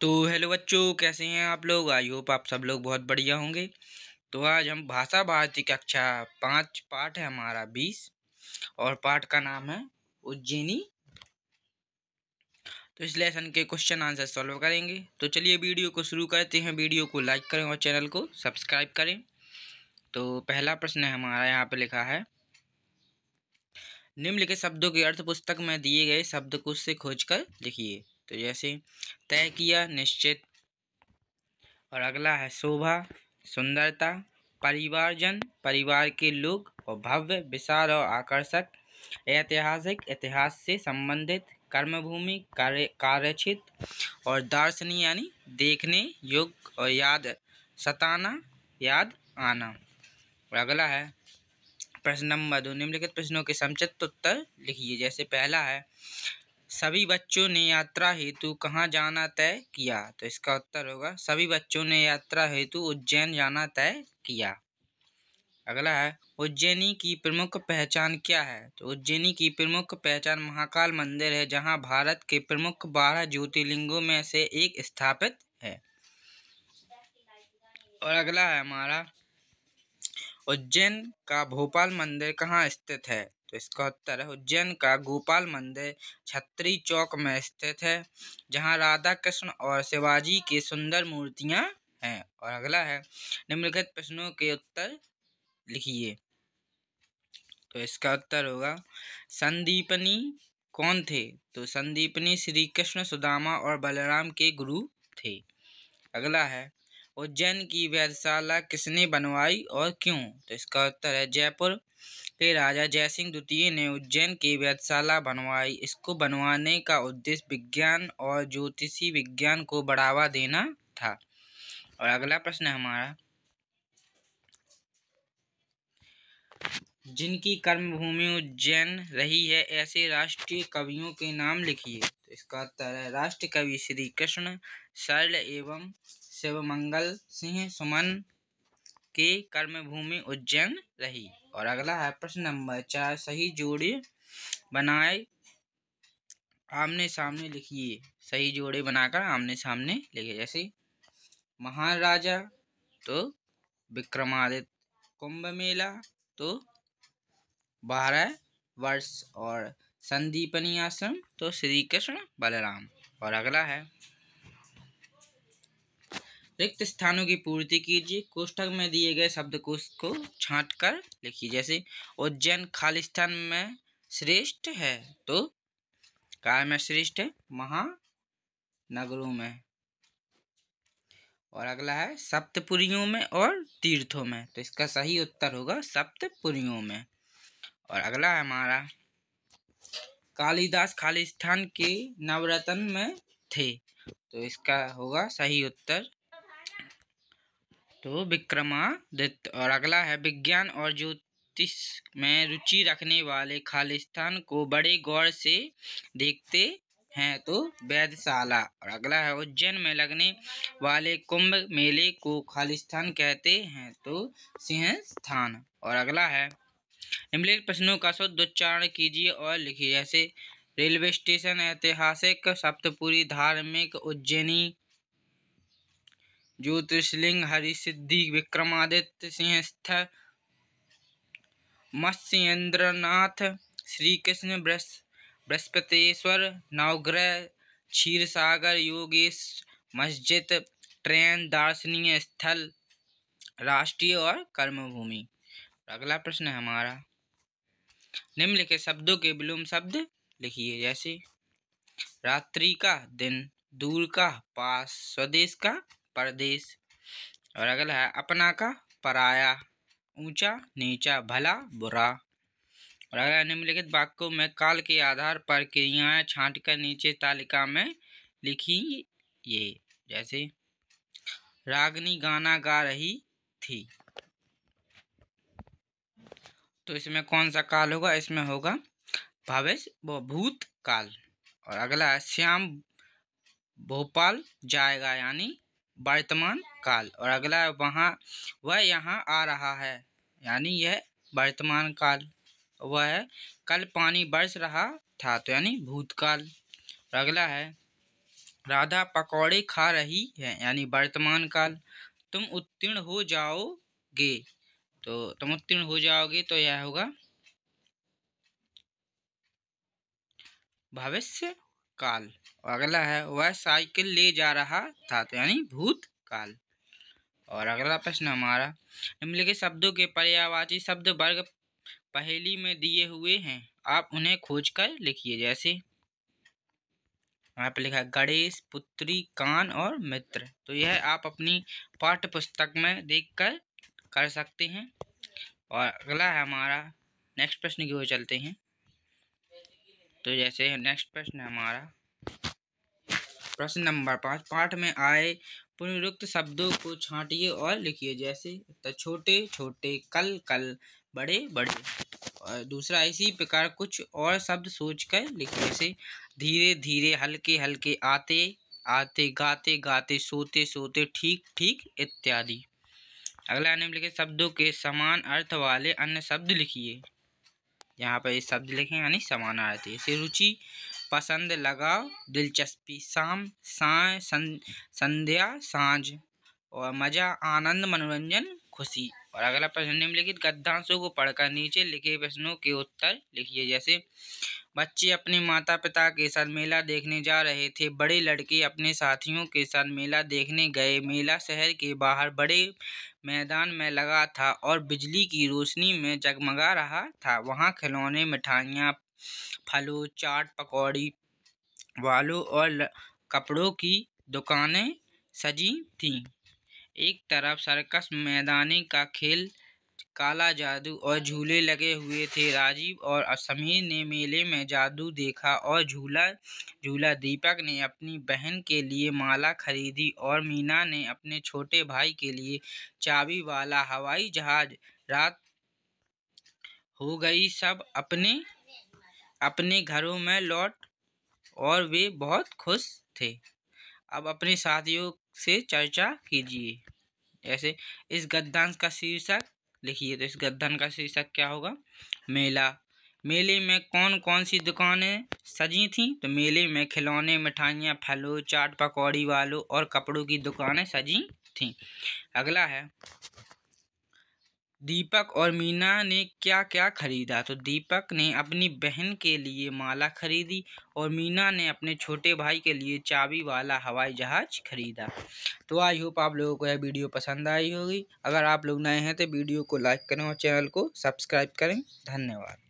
तो हेलो बच्चों कैसे हैं आप लोग आई होप आप सब लोग बहुत बढ़िया होंगे तो आज हम भाषा भारती कक्षा पाँच पाठ है हमारा बीस और पाठ का नाम है उज्जैनी तो इस लेसन के क्वेश्चन आंसर सॉल्व करेंगे तो चलिए वीडियो को शुरू करते हैं वीडियो को लाइक करें और चैनल को सब्सक्राइब करें तो पहला प्रश्न है हमारा यहाँ पर लिखा है निम्नलिखित शब्दों के अर्थ पुस्तक में दिए गए शब्द शब्दकोश से कर लिखिए तो जैसे तय किया निश्चित और अगला है शोभा सुंदरता परिवारजन परिवार के लोग और भव्य विशाल और आकर्षक ऐतिहासिक इतिहास से संबंधित कर्मभूमि कार्य कार्यक्षित और दार्शनिक यानी देखने योग्य और याद सताना याद आना और अगला है प्रश्न नंबर दो निम्नलिखित प्रश्नों के समुचित उत्तर लिखिए जैसे पहला है सभी बच्चों ने यात्रा हेतु कहाँ जाना तय किया तो इसका उत्तर होगा सभी बच्चों ने यात्रा हेतु उज्जैन जाना तय किया अगला है उज्जैनी की प्रमुख पहचान क्या है तो उज्जैनी की प्रमुख पहचान महाकाल मंदिर है जहाँ भारत के प्रमुख बारह ज्योतिर्लिंगों में से एक स्थापित है और अगला है हमारा उज्जैन का भोपाल मंदिर कहाँ स्थित है तो इसका उत्तर है उज्जैन का गोपाल मंदिर छत्री चौक में स्थित है जहाँ राधा कृष्ण और शिवाजी की सुंदर मूर्तियाँ हैं और अगला है निम्नलिखित प्रश्नों के उत्तर लिखिए तो इसका उत्तर होगा संदीपनी कौन थे तो संदीपनी श्री कृष्ण सुदामा और बलराम के गुरु थे अगला है उज्जैन की वेधशाला किसने बनवाई और क्यों तो इसका उत्तर है जयपुर के राजा जयसिंह द्वितीय ने उज्जैन की वेधशाला बनवाई इसको बनवाने का उद्देश्य विज्ञान और ज्योतिषी विज्ञान को बढ़ावा देना था और अगला प्रश्न है हमारा जिनकी कर्मभूमि उज्जैन रही है ऐसे राष्ट्रीय कवियों के नाम लिखिए तो इसका उत्तर है राष्ट्र कवि श्री कृष्ण सरल एवं शिवमंगल सिंह सुमन की भूमि उज्जैन रही और अगला है प्रश्न नंबर चार सही जोड़े बनाए आमने सामने लिखिए सही जोड़े बनाकर आमने सामने लिखे जैसे महान राजा तो विक्रमादित्य कुंभ मेला तो बारह वर्ष और संदीपनी आश्रम तो श्री कृष्ण बलराम और अगला है रिक्त स्थानों की पूर्ति कीजिए कोष्ठक में दिए गए शब्दकोश को छाट कर लिखिए जैसे उज्जैन खालिस्तान में श्रेष्ठ है तो काय में श्रेष्ठ है महानगरों में और अगला है सप्तपुरियों में और तीर्थों में तो इसका सही उत्तर होगा सप्तपुरियों में और अगला है हमारा कालिदास खालिस्तान के नवरत्न में थे तो इसका होगा सही उत्तर तो विक्रमादित्य और अगला है विज्ञान और ज्योतिष में रुचि रखने वाले खालिस्तान को बड़े गौर से देखते हैं तो वैधशाला और अगला है उज्जैन में लगने वाले कुंभ मेले को खालिस्तान कहते हैं तो सिंह स्थान और अगला है निम्नलिखित प्रश्नों का शुद्ध उच्चारण कीजिए और लिखिए जैसे रेलवे स्टेशन ऐतिहासिक सप्तपुरी धार्मिक उज्जैनी ज्योतिषलिंग हरिसिद्धि विक्रमादित्य सिंहस्थ मत्स्येंद्रनाथ श्री कृष्ण बृहस्पतेश्वर नवग्रह क्षीर सागर योगेश मस्जिद ट्रेन दार्शनीय स्थल राष्ट्रीय और कर्मभूमि अगला प्रश्न है हमारा निम्नलिखित शब्दों के विलोम शब्द लिखिए जैसे रात्रि का दिन दूर का पास स्वदेश का परदेश और अगला है अपना का पराया ऊंचा नीचा भला बुरा और अगला निम्नलिखित वाक्यों में काल के आधार पर क्रियाएँ छाँट कर नीचे तालिका में लिखी ये जैसे रागनी गाना गा रही थी तो इसमें कौन सा काल होगा इसमें होगा भविष्य व भूत काल और अगला है श्याम भोपाल जाएगा यानी वर्तमान काल और अगला वहाँ वह यहाँ आ रहा है यानी यह वर्तमान काल वह कल पानी बरस रहा था तो यानी भूतकाल और अगला है राधा पकौड़े खा रही है यानी वर्तमान काल तुम उत्तीर्ण हो जाओगे तो तुम उत्तीर्ण हो जाओगे तो यह होगा भविष्य काल और अगला है वह साइकिल ले जा रहा था तो यानी भूत काल और अगला प्रश्न हमारा निम्नलिखित शब्दों के पर्यावाची शब्द वर्ग पहेली में दिए हुए हैं आप उन्हें खोज कर लिखिए जैसे यहाँ पर लिखा है गणेश पुत्री कान और मित्र तो यह आप अपनी पाठ्य पुस्तक में देखकर कर सकते हैं और अगला है हमारा नेक्स्ट प्रश्न की ओर चलते हैं तो जैसे नेक्स्ट प्रश्न है हमारा प्रश्न नंबर पाँच पाठ में आए पुनरुक्त शब्दों को छांटिए और लिखिए जैसे छोटे छोटे कल कल बड़े बड़े और दूसरा इसी प्रकार कुछ और शब्द सोच कर लिखिए जैसे धीरे धीरे हल्के हल्के आते आते गाते गाते सोते सोते ठीक ठीक इत्यादि अगला निम्नलिखित शब्दों के समान अर्थ वाले अन्य शब्द लिखिए यहाँ पर ये शब्द लिखे यानी समानार्थी इसे रुचि पसंद लगाव दिलचस्पी शाम साय संध्या सांझ और मज़ा आनंद मनोरंजन खुशी और अगला प्रश्न निम्नलिखित गद्यांशों को पढ़कर नीचे लिखे प्रश्नों के उत्तर लिखिए जैसे बच्चे अपने माता पिता के साथ मेला देखने जा रहे थे बड़े लड़के अपने साथियों के साथ मेला देखने गए मेला शहर के बाहर बड़े मैदान में लगा था और बिजली की रोशनी में जगमगा रहा था वहाँ खिलौने मिठाइयाँ फलों चाट पकौड़ी वालों और कपड़ों की दुकानें सजी थीं एक तरफ सर्कस मैदानी का खेल काला जादू और झूले लगे हुए थे राजीव और समीर ने मेले में जादू देखा और झूला झूला दीपक ने अपनी बहन के लिए माला खरीदी और मीना ने अपने छोटे भाई के लिए चाबी वाला हवाई जहाज रात हो गई सब अपने अपने घरों में लौट और वे बहुत खुश थे अब अपने साथियों से चर्चा कीजिए ऐसे इस गद्यांश का शीर्षक लिखिए तो इस गद्यांश का शीर्षक क्या होगा मेला मेले में कौन कौन सी दुकानें सजी थीं तो मेले में खिलौने मिठाइयाँ फलों चाट पकौड़ी वालों और कपड़ों की दुकानें सजी थीं अगला है दीपक और मीना ने क्या क्या खरीदा तो दीपक ने अपनी बहन के लिए माला खरीदी और मीना ने अपने छोटे भाई के लिए चाबी वाला हवाई जहाज खरीदा तो आई होप आप लोगों को यह वीडियो पसंद आई होगी अगर आप लोग नए हैं तो वीडियो को लाइक करें और चैनल को सब्सक्राइब करें धन्यवाद